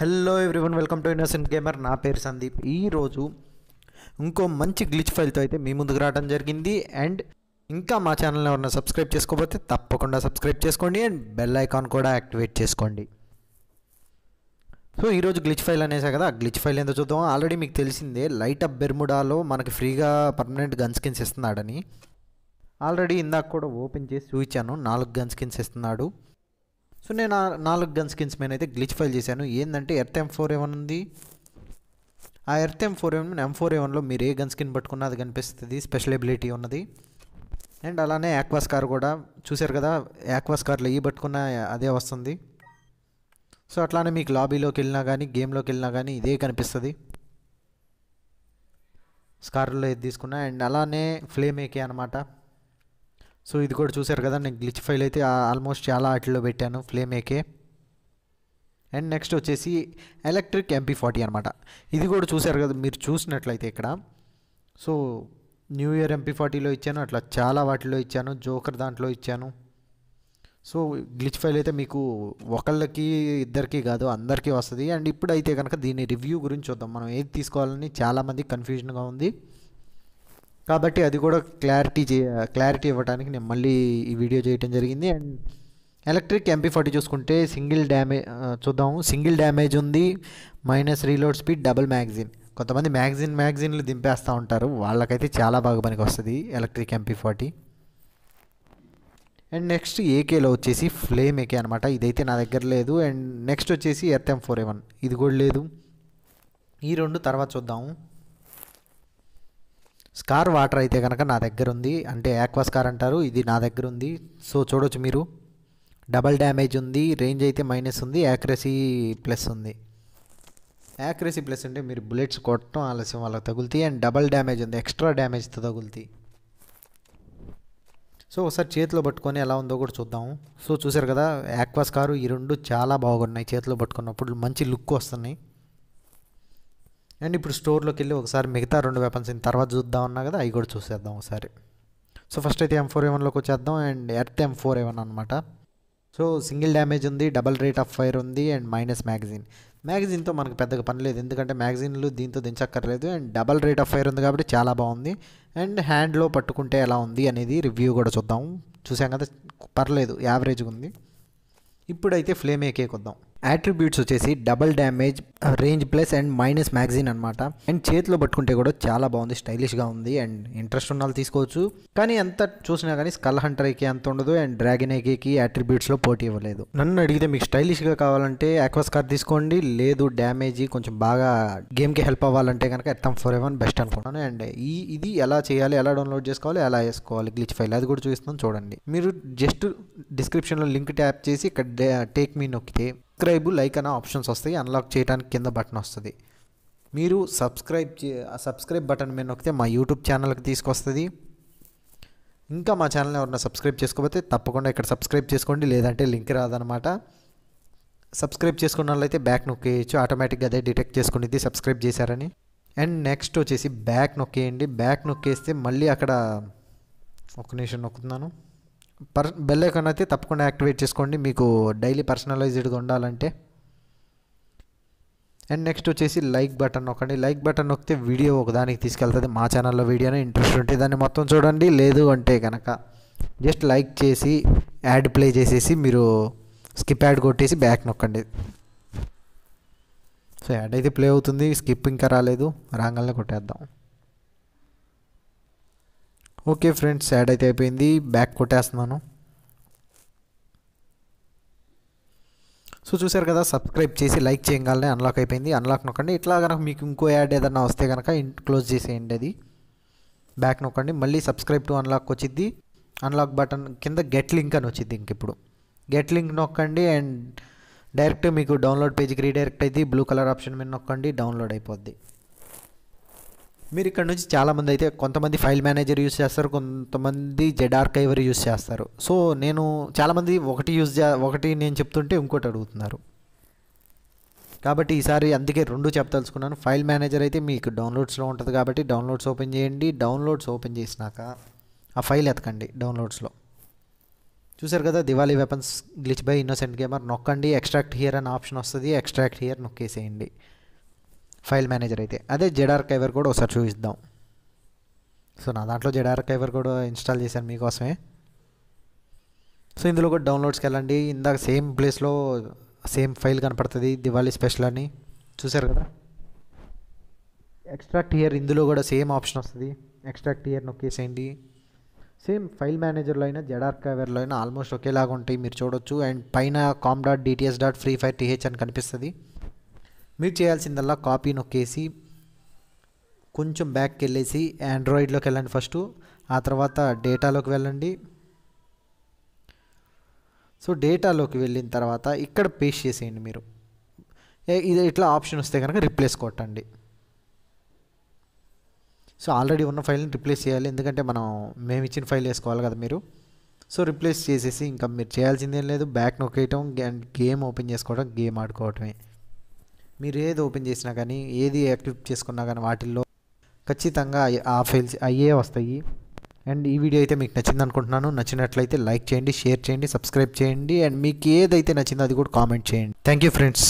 hello everyone welcome to Innocent Gamer నా పేరు సందీప్ ఈరోజు ఇంకో మంచి గ్లిచ్ ఫైల్తో అయితే మీ ముందుకు రావడం జరిగింది అండ్ ఇంకా మా ఛానల్ని ఎవరైనా సబ్స్క్రైబ్ చేసుకోకపోతే తప్పకుండా సబ్స్క్రైబ్ చేసుకోండి అండ్ బెల్ ఐకాన్ కూడా యాక్టివేట్ చేసుకోండి సో ఈరోజు గ్లిచ్ ఫైల్ అనేసా కదా గ్లిచ్ ఫైల్ ఏందో చూద్దాం ఆల్రెడీ మీకు తెలిసిందే లైట్ అప్ బెర్ముడాలో మనకి ఫ్రీగా పర్మనెంట్ గన్ స్కిన్స్ ఇస్తున్నాడని ఆల్రెడీ ఇందాక కూడా ఓపెన్ చేసి చూపించాను నాలుగు గన్ స్కిన్స్ ఇస్తున్నాడు సో నేను నాలుగు గన్ స్కిన్స్ మీద అయితే గ్లిచ్ ఫైల్ చేశాను ఏంటంటే ఎర్త్ ఎం ఫోర్ ఏమన్ ఉంది ఆ ఎర్త్ ఎం ఫోర్ ఏమన్ ఎం ఫోర్ ఏమన్లో మీరు ఏ గన్ స్కిన్ పట్టుకున్నా అది కనిపిస్తుంది స్పెషల్ ఎబిలిటీ ఉన్నది అండ్ అలానే యాక్వాస్ కార్ కూడా చూశారు కదా యాక్వాస్ కార్లో ఈ పట్టుకున్న అదే వస్తుంది సో అట్లానే మీకు లాబీలోకి వెళ్ళినా కానీ గేమ్లోకి వెళ్ళినా కానీ ఇదే కనిపిస్తుంది స్కార్లో ఇది తీసుకున్నా అండ్ అలానే ఫ్లేమ్ ఏకే అనమాట సో ఇది కూడా చూసారు కదా నేను గ్లిచ్ ఫైల్ అయితే ఆల్మోస్ట్ చాలా వాటిలో పెట్టాను ఫ్లేమ్ ఏకే అండ్ నెక్స్ట్ వచ్చేసి ఎలక్ట్రిక్ ఎంపీ ఫార్టీ అనమాట ఇది కూడా చూసారు కదా మీరు చూసినట్లయితే ఇక్కడ సో న్యూ ఇయర్ ఎంపీ ఫార్టీలో ఇచ్చాను అట్లా చాలా వాటిలో ఇచ్చాను జోకర్ దాంట్లో ఇచ్చాను సో గ్లిచ్ ఫైల్ అయితే మీకు ఒకళ్ళకి ఇద్దరికీ కాదు అందరికీ వస్తుంది అండ్ ఇప్పుడైతే కనుక దీని రివ్యూ గురించి చూద్దాం మనం ఏది తీసుకోవాలని చాలామంది కన్ఫ్యూజన్గా ఉంది కాబట్టి అది కూడా క్లారిటీ చే క్లారిటీ ఇవ్వడానికి నేను మళ్ళీ ఈ వీడియో చేయటం జరిగింది అండ్ ఎలక్ట్రిక్ ఎంపీ ఫార్టీ చూసుకుంటే సింగిల్ డ్యామేజ్ చూద్దాము సింగిల్ డ్యామేజ్ ఉంది minus reload speed double magazine కొంతమంది మ్యాగజైన్ మ్యాగ్జిన్లు దింపేస్తూ ఉంటారు వాళ్ళకైతే చాలా బాగా పనికి వస్తుంది electric MP forty and next ఏకేలో వచ్చేసి ఫ్లేమ్ ఏకే అనమాట ఇదైతే నా దగ్గర లేదు అండ్ నెక్స్ట్ వచ్చేసి earth M four A one ఇది కూడా లేదు ఈ రెండు తర్వాత చూద్దాము స్కార్ వాటర్ అయితే కనుక నా దగ్గర ఉంది అంటే యాక్వా స్కార్ అంటారు ఇది నా దగ్గర ఉంది సో చూడవచ్చు మీరు డబల్ డ్యామేజ్ ఉంది రేంజ్ అయితే మైనస్ ఉంది యాక్యురసీ ప్లస్ ఉంది యాక్యురసీ ప్లస్ అంటే మీరు బుల్లెట్స్ కొట్టడం ఆలస్యం వాళ్ళకి తగులుతాయి అండ్ డబల్ డ్యామేజ్ ఉంది ఎక్స్ట్రా డ్యామేజ్తో తగులుతాయి సో ఒకసారి చేతిలో పట్టుకొని ఎలా ఉందో కూడా చూద్దాము సో చూసారు కదా యాక్వాస్ కారు ఈ రెండు చాలా బాగున్నాయి చేతిలో పట్టుకున్నప్పుడు మంచి లుక్ వస్తున్నాయి అండ్ ఇప్పుడు స్టోర్లోకి వెళ్ళి ఒకసారి మిగతా రెండు వెపన్స్ తర్వాత చూద్దాం అన్నా కదా అవి కూడా చూసేద్దాం ఒకసారి సో ఫస్ట్ అయితే ఎం ఫోర్ ఏవన్లోకి వచ్చేద్దాం and earth M four A one అనమాట సో సింగిల్ డ్యామేజ్ ఉంది డబల్ రేట్ ఆఫ్ ఫైర్ ఉంది అండ్ మైనస్ మ్యాగజైన్ మ్యాగజైన్తో మనకు పెద్దగా పని లేదు ఎందుకంటే మ్యాగజైన్లు దీంతో దించక్కర్లేదు and double rate of fire ఉంది కాబట్టి చాలా బాగుంది అండ్ హ్యాండ్లో పట్టుకుంటే ఎలా ఉంది అనేది రివ్యూ కూడా చూద్దాం చూసాం కదా పర్లేదు యావరేజ్గా ఉంది ఇప్పుడైతే ఫ్లేమ్ ఏకేకొద్దాం యాట్రిబ్యూట్స్ వచ్చేసి double damage range plus and minus magazine అనమాట అండ్ చేతిలో పట్టుకుంటే కూడా చాలా బాగుంది స్టైలిష్గా ఉంది అండ్ ఇంట్రెస్ట్ ఉన్న వాళ్ళు తీసుకోవచ్చు కానీ ఎంత చూసినా కానీ స్కల్ హంటర్ హంటర్కి అంత ఉండదు అండ్ డ్రాగన్ ఐకేకి యాట్రిబ్యూట్స్లో పోటీ ఇవ్వలేదు నన్ను అడిగితే మీకు స్టైలిష్గా కావాలంటే ఆక్వాస్ కార్ తీసుకోండి లేదు డ్యామేజ్ కొంచెం బాగా గేమ్కి హెల్ప్ అవ్వాలంటే కనుక ఎత్తం ఫోర్ ఎవన్ బెస్ట్ అనుకుంటాను అండ్ ఈ ఇది ఎలా చేయాలి ఎలా డౌన్లోడ్ చేసుకోవాలి ఎలా చేసుకోవాలి గ్లిచ్ ఫైల్ అది కూడా చూపిస్తాను చూడండి మీరు జస్ట్ డిస్క్రిప్షన్లో లింక్ ట్యాప్ చేసి ఇక్కడ టేక్ మీ నొక్కితే సబ్స్క్రైబ్ లైక్ అనే ఆప్షన్స్ వస్తాయి అన్లాక్ చేయడానికి కింద బటన్ వస్తుంది మీరు సబ్స్క్రైబ్ సబ్స్క్రైబ్ బటన్ మీద నొక్కితే మా యూట్యూబ్ ఛానల్కి తీసుకొస్తుంది ఇంకా మా ఛానల్ని ఎవరైనా సబ్స్క్రైబ్ చేసుకోకపోతే తప్పకుండా ఇక్కడ సబ్స్క్రైబ్ చేసుకోండి లేదంటే లింక్ రాదనమాట సబ్స్క్రైబ్ చేసుకున్న వాళ్ళైతే బ్యాక్ నొక్కేయచ్చు ఆటోమేటిక్గా అదే డిటెక్ట్ చేసుకునేది సబ్స్క్రైబ్ చేశారని అండ్ నెక్స్ట్ వచ్చేసి బ్యాక్ నొక్కేయండి బ్యాక్ నొక్కేస్తే మళ్ళీ అక్కడ ఒక నిమిషం నొక్కుతున్నాను పర్ బెల్ ఐకాన్ అయితే తప్పకుండా యాక్టివేట్ చేసుకోండి మీకు డైలీ పర్సనలైజ్డ్గా ఉండాలంటే అండ్ నెక్స్ట్ వచ్చేసి లైక్ బటన్ నొక్కండి లైక్ బటన్ నొక్కితే వీడియో ఒకదానికి తీసుకెళ్తుంది మా ఛానల్లో వీడియోనే ఇంట్రెస్ట్ ఉంటే దాన్ని మొత్తం చూడండి లేదు అంటే కనుక జస్ట్ లైక్ చేసి యాడ్ ప్లే చేసేసి మీరు స్కిప్ యాడ్ కొట్టేసి బ్యాక్ నొక్కండి సో యాడ్ అయితే ప్లే అవుతుంది స్కిప్ ఇంకా రాలేదు రాగానే కొట్టేద్దాం ఓకే ఫ్రెండ్స్ యాడ్ అయితే అయిపోయింది బ్యాక్ కొట్టేస్తున్నాను సో చూసారు కదా సబ్స్క్రైబ్ చేసి లైక్ చేయగానే అన్లాక్ అయిపోయింది అన్లాక్ నొక్కండి ఇట్లా కనుక మీకు ఇంకో యాడ్ ఏదన్నా వస్తే కనుక క్లోజ్ చేసేయండి అది బ్యాక్ నొక్కండి మళ్ళీ సబ్స్క్రైబ్ టు అన్లాక్ వచ్చింది అన్లాక్ బటన్ కింద గెట్ లింక్ అని వచ్చింది ఇంక ఇప్పుడు గెట్ లింక్ నొక్కండి అండ్ డైరెక్ట్ మీకు డౌన్లోడ్ పేజ్కి రీడైరెక్ట్ అయితే బ్లూ కలర్ ఆప్షన్ మీద నొక్కండి డౌన్లోడ్ అయిపోద్ది మీరు ఇక్కడ నుంచి చాలామంది అయితే కొంతమంది ఫైల్ మేనేజర్ యూస్ చేస్తారు కొంతమంది జెడ్ ఆర్కైవర్ యూస్ చేస్తారు సో నేను చాలామంది ఒకటి యూజ్ చే ఒకటి నేను చెప్తుంటే ఇంకోటి అడుగుతున్నారు కాబట్టి ఈసారి అందుకే రెండు చెప్పదలుచుకున్నాను ఫైల్ మేనేజర్ అయితే మీకు డౌన్లోడ్స్లో ఉంటుంది కాబట్టి డౌన్లోడ్స్ ఓపెన్ చేయండి డౌన్లోడ్స్ ఓపెన్ చేసినాక ఆ ఫైల్ ఎతకండి డౌన్లోడ్స్లో చూసారు కదా Diwali weapons glitch by Innocent Gamer నొక్కండి ఎక్స్ట్రాక్ట్ హియర్ అనే ఆప్షన్ వస్తుంది ఎక్స్ట్రాక్ట్ హియర్ నొక్కేసేయండి ఫైల్ మేనేజర్ అయితే అదే జెడార్ కైవర్ కూడా ఒకసారి చూపిద్దాం సో నా దాంట్లో జెడార్కైవర్ కూడా ఇన్స్టాల్ చేశాను మీకోసమే సో ఇందులో కూడా డౌన్లోడ్స్కి వెళ్ళండి ఇందాక సేమ్ ప్లేస్లో సేమ్ ఫైల్ కనపడుతుంది దివాళీ స్పెషల్ అని చూసారు కదా ఎక్స్ట్రాక్ట్ ఇయర్ ఇందులో కూడా సేమ్ ఆప్షన్ వస్తుంది ఎక్స్ట్రాక్ట్ ఇయర్ నొక్కేసేయండి సేమ్ ఫైల్ మేనేజర్లో అయినా కైవర్లో అయినా ఆల్మోస్ట్ ఒకేలాగా ఉంటాయి మీరు చూడొచ్చు అండ్ పైన com dot DTS dot free fire TH అని కనిపిస్తుంది మీరు చేయాల్సిందల్లా కాపీ నొక్కేసి కొంచెం బ్యాక్కి వెళ్ళేసి ఆండ్రాయిడ్లోకి వెళ్ళండి ఫస్ట్ ఆ తర్వాత డేటాలోకి వెళ్ళండి సో డేటాలోకి వెళ్ళిన తర్వాత ఇక్కడ పేస్ట్ చేసేయండి మీరు ఇది ఇట్లా ఆప్షన్ వస్తే కనుక రిప్లేస్ కొట్టండి సో ఆల్రెడీ ఉన్న ఫైల్ని రిప్లేస్ చేయాలి ఎందుకంటే మనం మేము ఇచ్చిన ఫైల్ వేసుకోవాలి కదా మీరు సో రిప్లేస్ చేసేసి ఇంకా మీరు చేయాల్సిందేం లేదు బ్యాక్ నొక్కేయటం గేమ్ ఓపెన్ చేసుకోవడం గేమ్ ఆడుకోవటమే మీరు ఏది ఓపెన్ చేసినా కానీ ఏది యాక్టివ్ చేసుకున్నా కానీ వాటిల్లో ఖచ్చితంగా ఆ ఫైల్స్ అయ్యే వస్తాయి అండ్ ఈ వీడియో అయితే మీకు నచ్చింది అనుకుంటున్నాను నచ్చినట్లయితే లైక్ చేయండి షేర్ చేయండి సబ్స్క్రైబ్ చేయండి అండ్ మీకు ఏదైతే నచ్చిందో అది కూడా కామెంట్ చేయండి థ్యాంక్ యూ ఫ్రెండ్స్